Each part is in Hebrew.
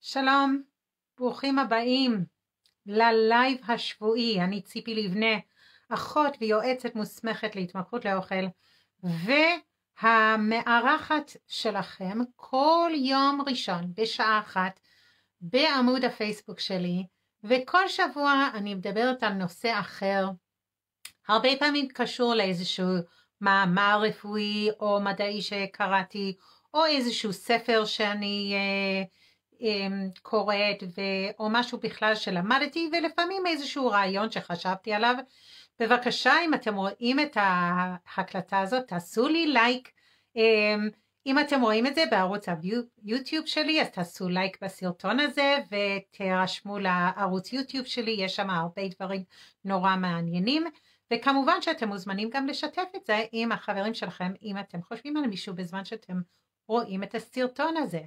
שלום, ברוכים הבאים ללייב השבועי. אני ציפי לבנה, אחות ויועצת מוסמכת להתמכרות לאוכל, והמארחת שלכם כל יום ראשון בשעה אחת בעמוד הפייסבוק שלי, וכל שבוע אני מדברת על נושא אחר, הרבה פעמים קשור לאיזשהו מאמר רפואי או מדעי שקראתי, או איזשהו ספר שאני... אה, אמ, קוראת ו... או משהו בכלל שלמדתי ולפעמים איזשהו רעיון שחשבתי עליו. בבקשה אם אתם רואים את ההקלטה הזאת תעשו לי לייק. אמ, אם אתם רואים את זה בערוץ היוטיוב שלי אז תעשו לייק בסרטון הזה ותירשמו לערוץ יוטיוב שלי יש שם הרבה דברים נורא מעניינים. וכמובן שאתם מוזמנים גם לשתף את זה עם החברים שלכם אם אתם חושבים על מישהו בזמן שאתם רואים את הסרטון הזה.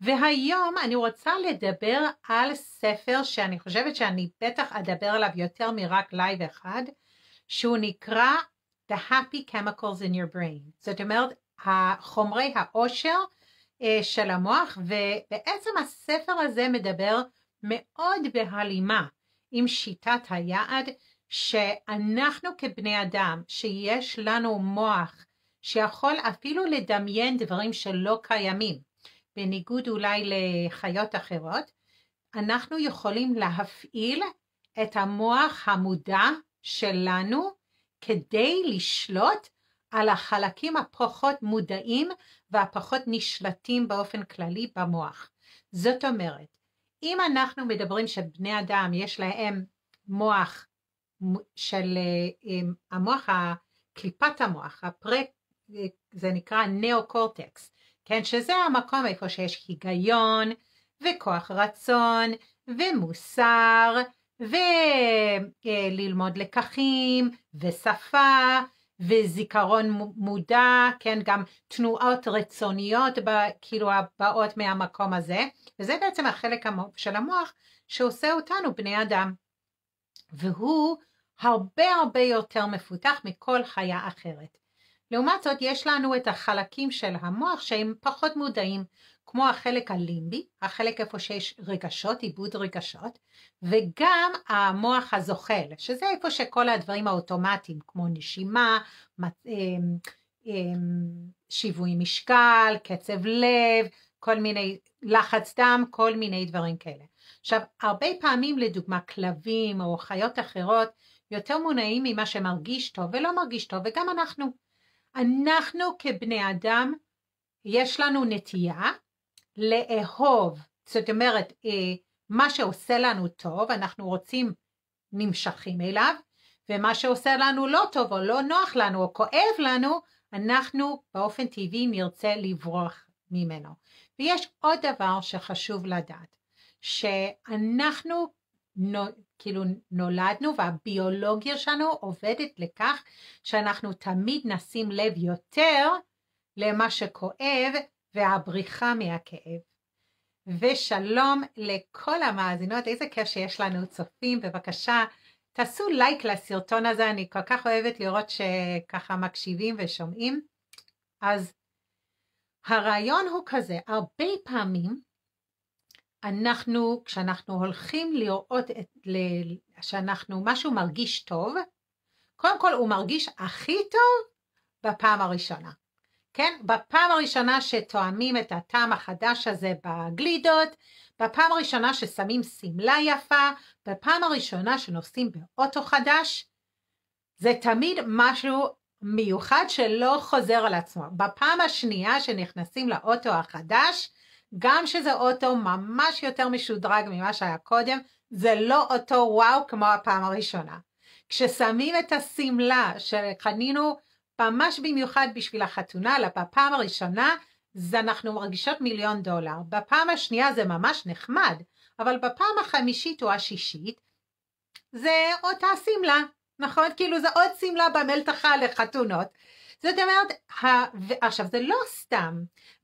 והיום אני רוצה לדבר על ספר שאני חושבת שאני בטח אדבר עליו יותר מרק לייב אחד, שהוא נקרא The Happy Chemicals in Your Brain. זאת אומרת, חומרי העושר אה, של המוח, ובעצם הספר הזה מדבר מאוד בהלימה עם שיטת היעד, שאנחנו כבני אדם, שיש לנו מוח שיכול אפילו לדמיין דברים שלא קיימים, בניגוד אולי לחיות אחרות, אנחנו יכולים להפעיל את המוח המודע שלנו כדי לשלוט על החלקים הפחות מודעים והפחות נשלטים באופן כללי במוח. זאת אומרת, אם אנחנו מדברים שבני אדם יש להם מוח של אה, אה, המוח, קליפת המוח, הפרה זה נקרא ניאו קורטקס כן, שזה המקום איפה שיש היגיון וכוח רצון ומוסר וללמוד לקחים ושפה וזיכרון מודע, כן, גם תנועות רצוניות כאילו הבאות מהמקום הזה, וזה בעצם החלק של המוח שעושה אותנו בני אדם, והוא הרבה הרבה יותר מפותח מכל חיה אחרת. לעומת זאת, יש לנו את החלקים של המוח שהם פחות מודעים, כמו החלק הלימבי, החלק איפה שיש רגשות, עיבוד רגשות, וגם המוח הזוחל, שזה איפה שכל הדברים האוטומטיים, כמו נשימה, אמ, אמ, שיווי משקל, קצב לב, כל מיני לחץ דם, כל מיני דברים כאלה. עכשיו, הרבה פעמים לדוגמה כלבים או חיות אחרות יותר מונעים ממה שמרגיש טוב ולא מרגיש טוב, וגם אנחנו. אנחנו כבני אדם, יש לנו נטייה לאהוב, זאת אומרת, אה, מה שעושה לנו טוב, אנחנו רוצים, נמשכים אליו, ומה שעושה לנו לא טוב, או לא נוח לנו, או כואב לנו, אנחנו באופן טבעי נרצה לברוח ממנו. ויש עוד דבר שחשוב לדעת, שאנחנו כאילו נולדנו והביולוגיה שלנו עובדת לכך שאנחנו תמיד נשים לב יותר למה שכואב והבריחה מהכאב. ושלום לכל המאזינות, איזה כיף שיש לנו צופים, בבקשה תעשו לייק לסרטון הזה, אני כל כך אוהבת לראות שככה מקשיבים ושומעים. אז הרעיון הוא כזה, הרבה פעמים אנחנו, כשאנחנו הולכים לראות את, ל, שאנחנו, משהו מרגיש טוב, קודם כל הוא מרגיש הכי טוב בפעם הראשונה. כן? בפעם הראשונה שתואמים את הטעם החדש הזה בגלידות, בפעם הראשונה ששמים שמלה יפה, בפעם הראשונה שנוסעים באוטו חדש, זה תמיד משהו מיוחד שלא חוזר על עצמו. בפעם השנייה שנכנסים לאוטו החדש, גם שזה אוטו ממש יותר משודרג ממה שהיה קודם, זה לא אותו וואו כמו הפעם הראשונה. כששמים את השמלה שקנינו ממש במיוחד בשביל החתונה, בפעם הראשונה, זה אנחנו מרגישות מיליון דולר. בפעם השנייה זה ממש נחמד, אבל בפעם החמישית או השישית, זה אותה שמלה, נכון? כאילו זה עוד שמלה במלתחה לחתונות. זאת אומרת, ה... עכשיו זה לא סתם,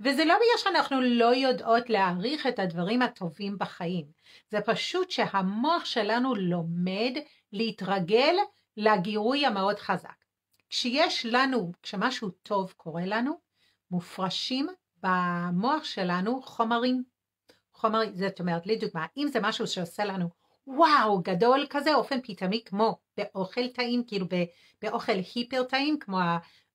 וזה לא בגלל שאנחנו לא יודעות להעריך את הדברים הטובים בחיים, זה פשוט שהמוח שלנו לומד להתרגל לגירוי המאוד חזק. כשיש לנו, כשמשהו טוב קורה לנו, מופרשים במוח שלנו חומרים. חומרים, זאת אומרת, לדוגמה, אם זה משהו שעושה לנו וואו גדול כזה, אופן פתאומי כמו באוכל טעים, כאילו באוכל היפר טעים, כמו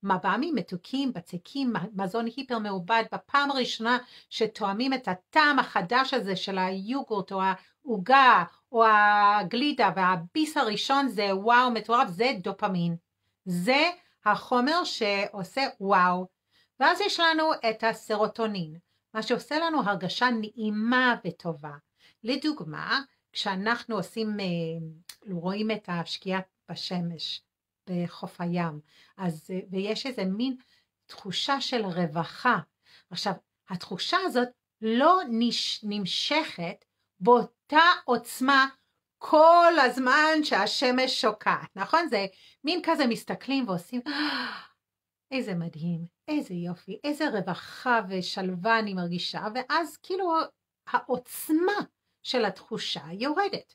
מבעמים מתוקים, בצקים, מזון היפר מעובד, בפעם הראשונה שתואמים את הטעם החדש הזה של היוגורט או העוגה או הגלידה והביס הראשון זה וואו מטורף, זה דופמין. זה החומר שעושה וואו. ואז יש לנו את הסרוטונין, מה שעושה לנו הרגשה נעימה וטובה. לדוגמה, כשאנחנו עושים, אה, רואים את השקיעה בשמש, בחוף הים. אז, אה, ויש איזה מין תחושה של רווחה. עכשיו, התחושה הזאת לא נש, נמשכת באותה עוצמה כל הזמן שהשמש שוקעת, נכון? זה מין כזה מסתכלים ועושים, אה, איזה מדהים, איזה יופי, איזה רווחה ושלווה אני מרגישה, ואז כאילו העוצמה של התחושה יורדת.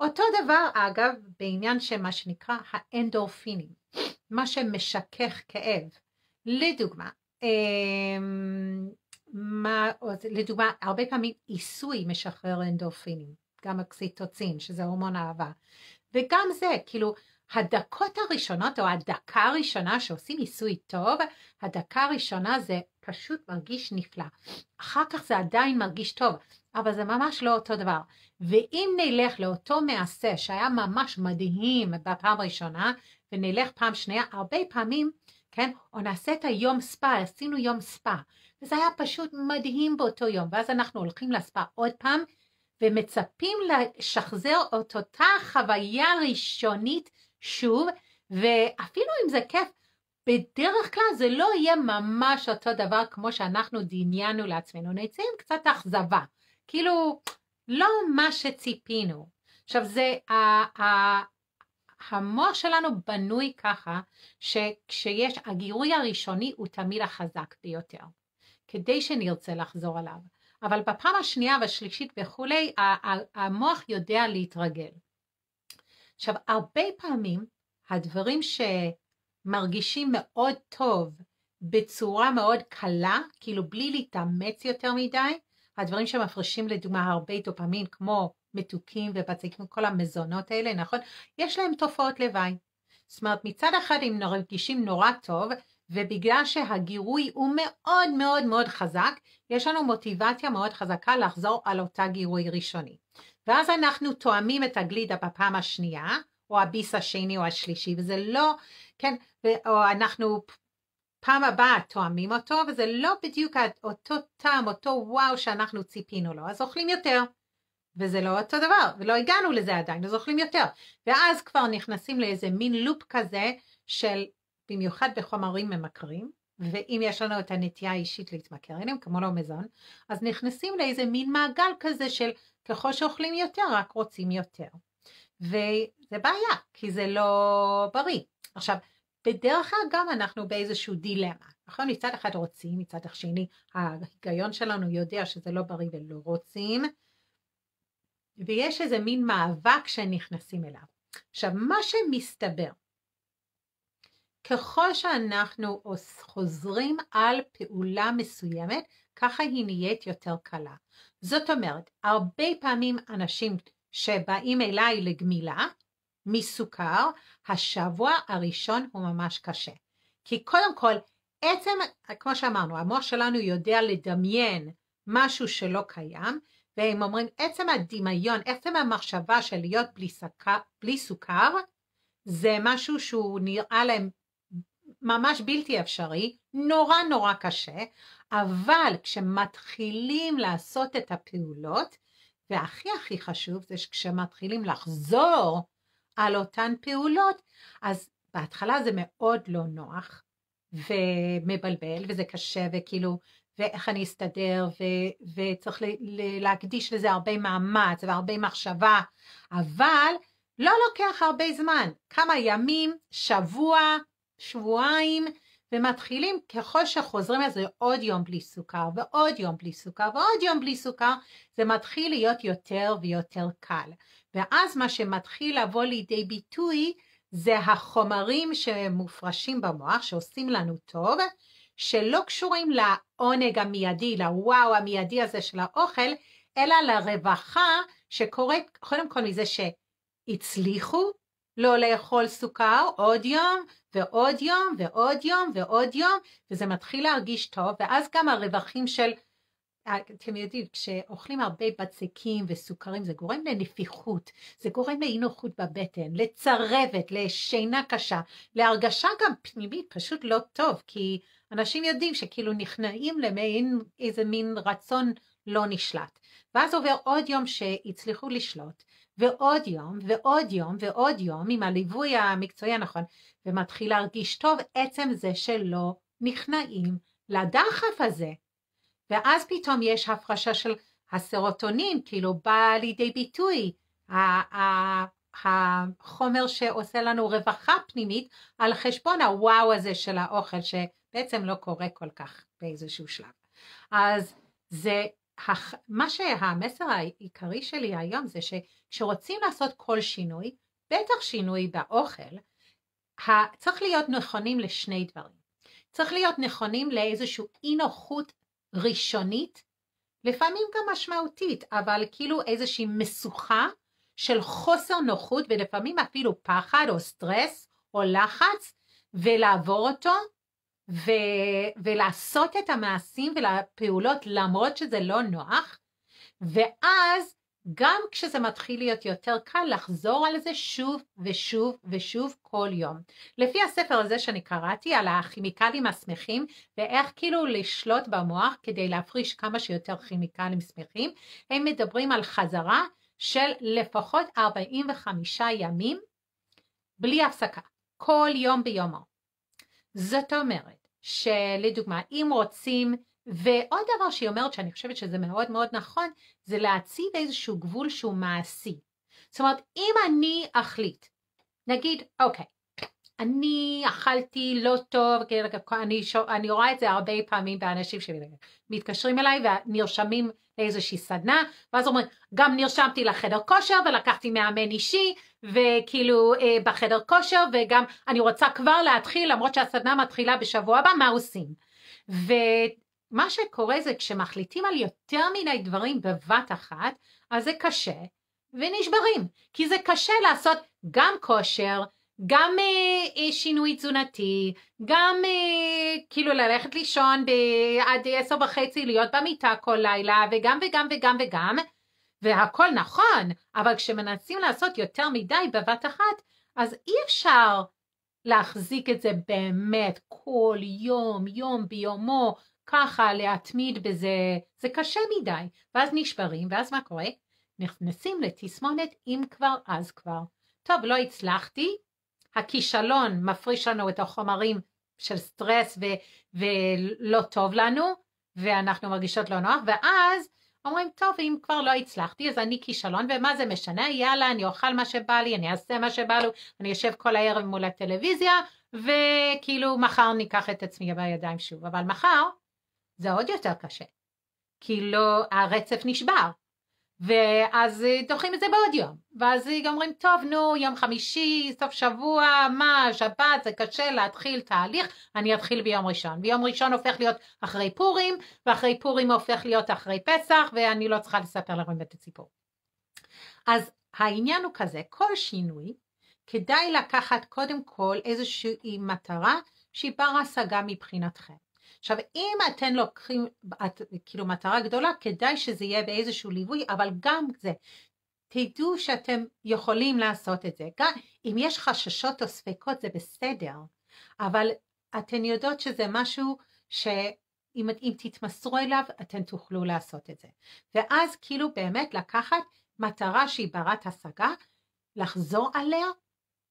אותו דבר אגב בעניין שמה שנקרא האנדורפינים, מה שמשכך כאב. לדוגמה, אמ, מה עוד, לדוגמה, הרבה פעמים עיסוי משחרר אנדורפינים, גם אקסיטוצין, שזה הורמון אהבה. וגם זה, כאילו, הדקות הראשונות, או הדקה הראשונה שעושים עיסוי טוב, הדקה הראשונה זה פשוט מרגיש נפלא. אחר כך זה עדיין מרגיש טוב, אבל זה ממש לא אותו דבר. ואם נלך לאותו מעשה שהיה ממש מדהים בפעם הראשונה, ונלך פעם שנייה, הרבה פעמים, כן, או נעשה את היום ספא, עשינו יום ספא, וזה היה פשוט מדהים באותו יום, ואז אנחנו הולכים לספא עוד פעם, ומצפים לשחזר את אותה חוויה ראשונית שוב, ואפילו אם זה כיף, בדרך כלל זה לא יהיה ממש אותו דבר כמו שאנחנו דמיינו לעצמנו, נצא עם קצת אכזבה, כאילו לא מה שציפינו. עכשיו זה, המוח שלנו בנוי ככה שכשיש, הגירוי הראשוני הוא תמיד החזק ביותר, כדי שנרצה לחזור עליו. אבל בפעם השנייה והשלישית וכולי, המוח יודע להתרגל. עכשיו, הרבה פעמים הדברים ש... מרגישים מאוד טוב בצורה מאוד קלה, כאילו בלי להתאמץ יותר מדי. הדברים שמפרישים לדוגמה הרבה דופמין כמו מתוקים ובצקים, כל המזונות האלה, נכון? יש להם תופעות לוואי. זאת אומרת, מצד אחד הם מרגישים נורא טוב, ובגלל שהגירוי הוא מאוד מאוד מאוד חזק, יש לנו מוטיבציה מאוד חזקה לחזור על אותה גירוי ראשוני. ואז אנחנו תואמים את הגלידה בפעם השנייה, או הביס השני או השלישי, וזה לא, כן, ו- או אנחנו פעם הבאה תואמים אותו, וזה לא בדיוק אותו טעם, אותו וואו שאנחנו ציפינו לו, אז אוכלים יותר. וזה לא אותו דבר, ולא הגענו לזה עדיין, אז אוכלים יותר. ואז כבר נכנסים לאיזה מין לופ כזה של, במיוחד בחומרים ממכרים, ואם יש לנו את הנטייה האישית להתמכר אליהם, כמו לא מזון, אז נכנסים לאיזה מין מעגל כזה של ככל שאוכלים יותר, רק רוצים יותר. וזה בעיה, כי זה לא בריא. עכשיו, בדרך כלל גם אנחנו באיזשהו דילמה. נכון? מצד אחד רוצים, מצד שני ההיגיון שלנו יודע שזה לא בריא ולא רוצים, ויש איזה מין מאבק שנכנסים אליו. עכשיו, מה שמסתבר, ככל שאנחנו חוזרים על פעולה מסוימת, ככה היא נהיית יותר קלה. זאת אומרת, הרבה פעמים אנשים שבאים אליי לגמילה מסוכר, השבוע הראשון הוא ממש קשה. כי קודם כל, עצם, כמו שאמרנו, המוח שלנו יודע לדמיין משהו שלא קיים, והם אומרים, עצם הדמיון, עצם המחשבה של להיות בלי, סוכר, בלי סוכר, זה משהו שהוא נראה להם ממש בלתי אפשרי, נורא נורא קשה, אבל כשמתחילים לעשות את הפעולות, והכי הכי חשוב זה שכשמתחילים לחזור על אותן פעולות, אז בהתחלה זה מאוד לא נוח ומבלבל וזה קשה וכאילו ואיך אני אסתדר ו- וצריך ל- ל- להקדיש לזה הרבה מאמץ והרבה מחשבה, אבל לא לוקח הרבה זמן, כמה ימים, שבוע, שבועיים, ומתחילים ככל שחוזרים לזה עוד יום בלי סוכר ועוד יום בלי סוכר ועוד יום בלי סוכר, זה מתחיל להיות יותר ויותר קל. ואז מה שמתחיל לבוא לידי ביטוי זה החומרים שמופרשים במוח, שעושים לנו טוב, שלא קשורים לעונג המיידי, לוואו המיידי הזה של האוכל, אלא לרווחה שקורית קודם כל מזה שהצליחו, לא לאכול סוכר עוד יום ועוד יום ועוד יום ועוד יום וזה מתחיל להרגיש טוב ואז גם הרווחים של אתם יודעים, כשאוכלים הרבה בצקים וסוכרים, זה גורם לנפיחות, זה גורם לאי נוחות בבטן, לצרבת, לשינה קשה, להרגשה גם פנימית פשוט לא טוב, כי אנשים יודעים שכאילו נכנעים למעין איזה מין רצון לא נשלט. ואז עובר עוד יום שהצליחו לשלוט, ועוד יום, ועוד יום, ועוד יום, עם הליווי המקצועי הנכון, ומתחיל להרגיש טוב עצם זה שלא נכנעים לדחף הזה. ואז פתאום יש הפרשה של הסרוטונין, כאילו בא לידי ביטוי החומר שעושה לנו רווחה פנימית על חשבון הוואו הזה של האוכל, שבעצם לא קורה כל כך באיזשהו שלב. אז זה מה שהמסר העיקרי שלי היום זה שכשרוצים לעשות כל שינוי, בטח שינוי באוכל, צריך להיות נכונים לשני דברים. צריך להיות נכונים לאיזושהי אי נוחות ראשונית, לפעמים גם משמעותית, אבל כאילו איזושהי משוכה של חוסר נוחות ולפעמים אפילו פחד או סטרס או לחץ ולעבור אותו ו- ולעשות את המעשים ולפעולות למרות שזה לא נוח, ואז גם כשזה מתחיל להיות יותר קל לחזור על זה שוב ושוב ושוב כל יום. לפי הספר הזה שאני קראתי על הכימיקלים השמחים ואיך כאילו לשלוט במוח כדי להפריש כמה שיותר כימיקלים שמחים, הם מדברים על חזרה של לפחות 45 ימים בלי הפסקה, כל יום ביומו. זאת אומרת, שלדוגמה, אם רוצים, ועוד דבר שהיא אומרת, שאני חושבת שזה מאוד מאוד נכון, זה להציב איזשהו גבול שהוא מעשי. זאת אומרת, אם אני אחליט, נגיד, אוקיי, אני אכלתי לא טוב, אני, אני רואה את זה הרבה פעמים באנשים שמתקשרים אליי ונרשמים לאיזושהי סדנה, ואז אומרים, גם נרשמתי לחדר כושר ולקחתי מאמן אישי, וכאילו אה, בחדר כושר, וגם אני רוצה כבר להתחיל, למרות שהסדנה מתחילה בשבוע הבא, מה עושים? ומה שקורה זה כשמחליטים על יותר מיני דברים בבת אחת, אז זה קשה, ונשברים, כי זה קשה לעשות גם כושר, גם אה, אה, שינוי תזונתי, גם אה, כאילו ללכת לישון עד עשר וחצי, להיות במיטה כל לילה, וגם וגם וגם וגם, והכל נכון, אבל כשמנסים לעשות יותר מדי בבת אחת, אז אי אפשר להחזיק את זה באמת כל יום, יום ביומו, ככה להתמיד בזה, זה קשה מדי. ואז נשברים, ואז מה קורה? נכנסים לתסמונת אם כבר אז כבר. טוב, לא הצלחתי, הכישלון מפריש לנו את החומרים של סטרס ו, ולא טוב לנו, ואנחנו מרגישות לא נוח, ואז אומרים, טוב, אם כבר לא הצלחתי, אז אני כישלון, ומה זה משנה? יאללה, אני אוכל מה שבא לי, אני אעשה מה שבא לי, אני יושב כל הערב מול הטלוויזיה, וכאילו מחר ניקח את עצמי בידיים שוב. אבל מחר זה עוד יותר קשה, כי לא, הרצף נשבר, ואז אה, דוחים את זה בעוד יום. ואז אה, אומרים, טוב, נו, יום חמישי, סוף שבוע, מה, שבת, זה קשה להתחיל תהליך, אני אתחיל ביום ראשון. ויום ראשון הופך להיות אחרי פורים, ואחרי פורים הופך להיות אחרי פסח, ואני לא צריכה לספר לכם את הסיפור. אז העניין הוא כזה, כל שינוי, כדאי לקחת קודם כל איזושהי מטרה שהיא בר השגה מבחינתכם. עכשיו אם אתן לוקחים את, כאילו מטרה גדולה כדאי שזה יהיה באיזשהו ליווי אבל גם זה תדעו שאתם יכולים לעשות את זה גם אם יש חששות או ספקות זה בסדר אבל אתן יודעות שזה משהו ש... אם, אם תתמסרו אליו אתם תוכלו לעשות את זה. ואז כאילו באמת לקחת מטרה שהיא ברת השגה, לחזור עליה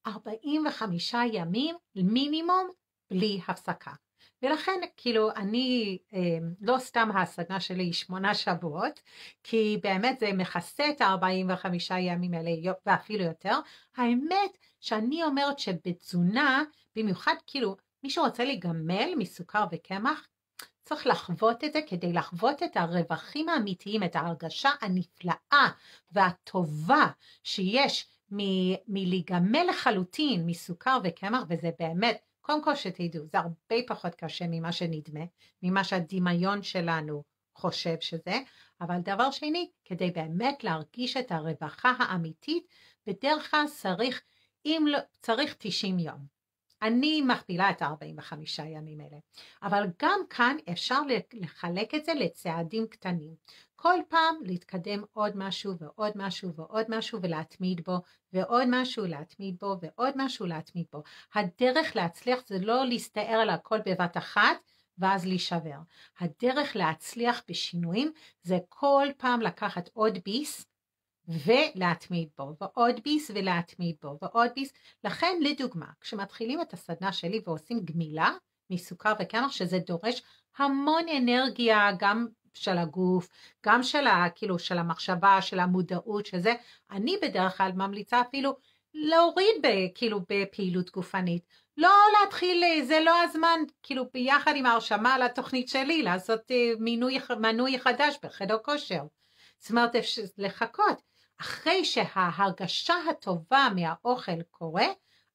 45 ימים מינימום בלי הפסקה. ולכן כאילו אני אה, לא סתם ההשגה שלי היא שמונה שבועות כי באמת זה מכסה את ה-45 ימים האלה ואפילו יותר. האמת שאני אומרת שבתזונה במיוחד כאילו מי שרוצה להיגמל מסוכר וקמח צריך לחוות את זה כדי לחוות את הרווחים האמיתיים, את ההרגשה הנפלאה והטובה שיש מ- מלהיגמל לחלוטין מסוכר וקמח, וזה באמת קודם כל שתדעו, זה הרבה פחות קשה ממה שנדמה, ממה שהדמיון שלנו חושב שזה, אבל דבר שני, כדי באמת להרגיש את הרווחה האמיתית, בדרך כלל צריך, אם לא, צריך 90 יום. אני מכפילה את ה-45 ימים האלה, אבל גם כאן אפשר לחלק את זה לצעדים קטנים. כל פעם להתקדם עוד משהו ועוד משהו ועוד משהו ולהתמיד בו, ועוד משהו להתמיד בו ועוד משהו להתמיד בו. הדרך להצליח זה לא להסתער על הכל בבת אחת, ואז להישבר. הדרך להצליח בשינויים זה כל פעם לקחת עוד ביס, ולהתמיד בו, ועוד ביס ולהתמיד בו, ועוד ביס. לכן לדוגמה, כשמתחילים את הסדנה שלי ועושים גמילה מסוכר וקמח, שזה דורש המון אנרגיה גם של הגוף, גם של, ה, כאילו, של המחשבה, של המודעות, שזה, אני בדרך כלל ממליצה אפילו להוריד ב, כאילו בפעילות גופנית. לא להתחיל, זה לא הזמן, כאילו ביחד עם ההרשמה לתוכנית שלי, לעשות אה, מינוי, מנוי חדש בחדר כושר. זאת אומרת, לחכות. אחרי שההרגשה הטובה מהאוכל קורה,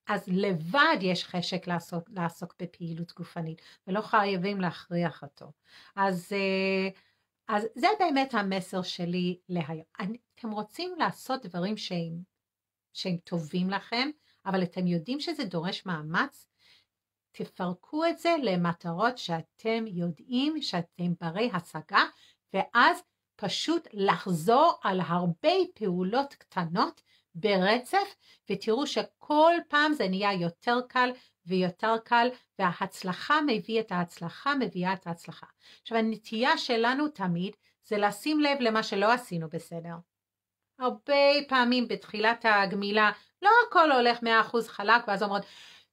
אז לבד יש חשק לעסוק, לעסוק בפעילות גופנית, ולא חייבים להכריח אותו. אז, אה, אז זה באמת המסר שלי להיום. אתם רוצים לעשות דברים שהם, שהם טובים לכם, אבל אתם יודעים שזה דורש מאמץ? תפרקו את זה למטרות שאתם יודעים שאתם ברי השגה, ואז פשוט לחזור על הרבה פעולות קטנות ברצף, ותראו שכל פעם זה נהיה יותר קל ויותר קל, וההצלחה מביא את ההצלחה, מביאה את ההצלחה. עכשיו הנטייה שלנו תמיד זה לשים לב למה שלא עשינו בסדר. הרבה פעמים בתחילת הגמילה לא הכל הולך 100% חלק ואז אומרות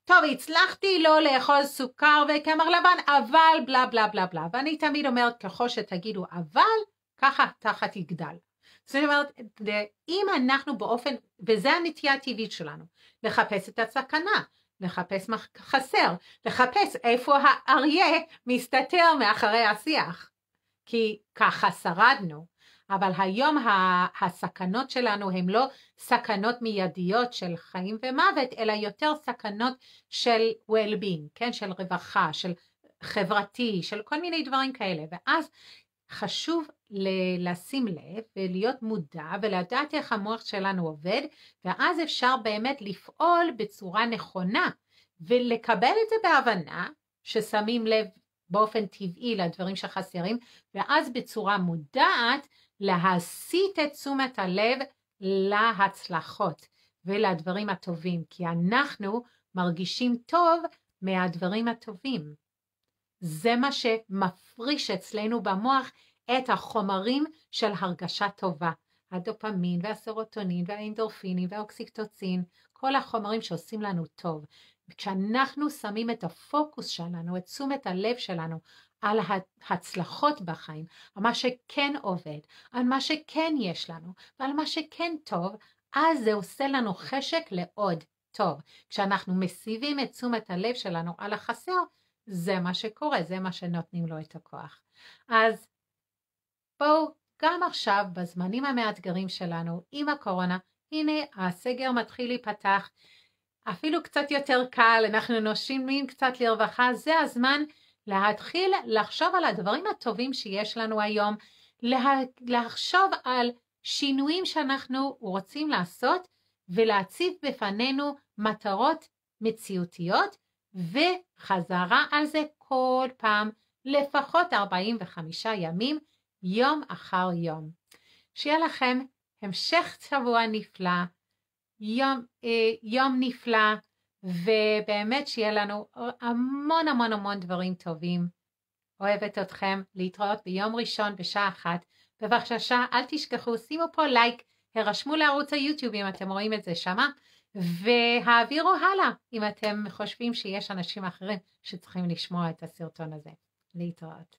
טוב הצלחתי לא לאכול סוכר וקמר לבן אבל בלה בלה בלה בלה ואני תמיד אומרת ככל שתגידו אבל ככה תחת יגדל. זאת אומרת, אם אנחנו באופן, וזה הנטייה הטבעית שלנו, לחפש את הסכנה, לחפש מה חסר, לחפש איפה האריה מסתתר מאחרי השיח. כי ככה שרדנו. אבל היום הסכנות שלנו הן לא סכנות מיידיות של חיים ומוות, אלא יותר סכנות של well-being, כן? של רווחה, של חברתי, של כל מיני דברים כאלה. ואז חשוב ל- לשים לב ולהיות מודע ולדעת איך המוח שלנו עובד, ואז אפשר באמת לפעול בצורה נכונה ולקבל את זה בהבנה ששמים לב באופן טבעי לדברים שחסרים, ואז בצורה מודעת להסיט את תשומת הלב להצלחות ולדברים הטובים, כי אנחנו מרגישים טוב מהדברים הטובים. זה מה שמפריש אצלנו במוח את החומרים של הרגשה טובה. הדופמין והסרוטונין והאינדורפינים והאוקסיקטוצין, כל החומרים שעושים לנו טוב. כשאנחנו שמים את הפוקוס שלנו, את תשומת הלב שלנו, על ההצלחות בחיים, על מה שכן עובד, על מה שכן יש לנו ועל מה שכן טוב, אז זה עושה לנו חשק לעוד טוב. כשאנחנו מסיבים את תשומת הלב שלנו על החסר, זה מה שקורה, זה מה שנותנים לו את הכוח. אז בואו גם עכשיו, בזמנים המאתגרים שלנו, עם הקורונה, הנה הסגר מתחיל להיפתח, אפילו קצת יותר קל, אנחנו נושמים קצת לרווחה, זה הזמן להתחיל לחשוב על הדברים הטובים שיש לנו היום, לה, לחשוב על שינויים שאנחנו רוצים לעשות ולהציב בפנינו מטרות מציאותיות וחזרה על זה כל פעם, לפחות 45 ימים, יום אחר יום. שיהיה לכם המשך צבוע נפלא, יום, אה, יום נפלא, ובאמת שיהיה לנו המון המון המון דברים טובים. אוהבת אתכם, להתראות ביום ראשון בשעה אחת. בבקשה, אל תשכחו, שימו פה לייק, הרשמו לערוץ היוטיוב אם אתם רואים את זה שמה. והעבירו הלאה אם אתם חושבים שיש אנשים אחרים שצריכים לשמוע את הסרטון הזה. להתראות.